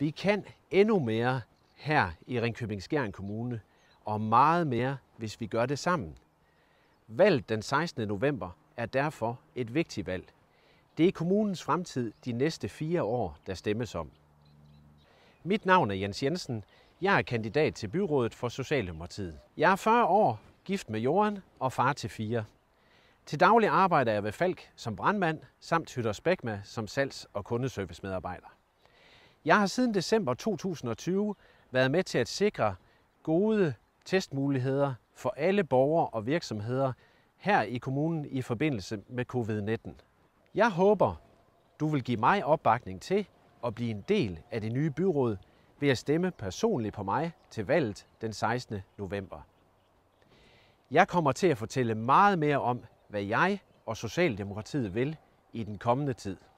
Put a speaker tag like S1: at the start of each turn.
S1: Vi kan endnu mere her i Ringkøbing Skjern Kommune, og meget mere, hvis vi gør det sammen. Valget den 16. november er derfor et vigtigt valg. Det er kommunens fremtid de næste fire år, der stemmes om. Mit navn er Jens Jensen. Jeg er kandidat til byrådet for Socialdemokratiet. Jeg er 40 år, gift med Jorden og far til fire. Til daglig arbejder jeg ved Falk som brandmand, samt Hytter Spækma som salgs- og kundeservicemedarbejder. Jeg har siden december 2020 været med til at sikre gode testmuligheder for alle borgere og virksomheder her i kommunen i forbindelse med covid-19. Jeg håber, du vil give mig opbakning til at blive en del af det nye byråd ved at stemme personligt på mig til valget den 16. november. Jeg kommer til at fortælle meget mere om, hvad jeg og Socialdemokratiet vil i den kommende tid.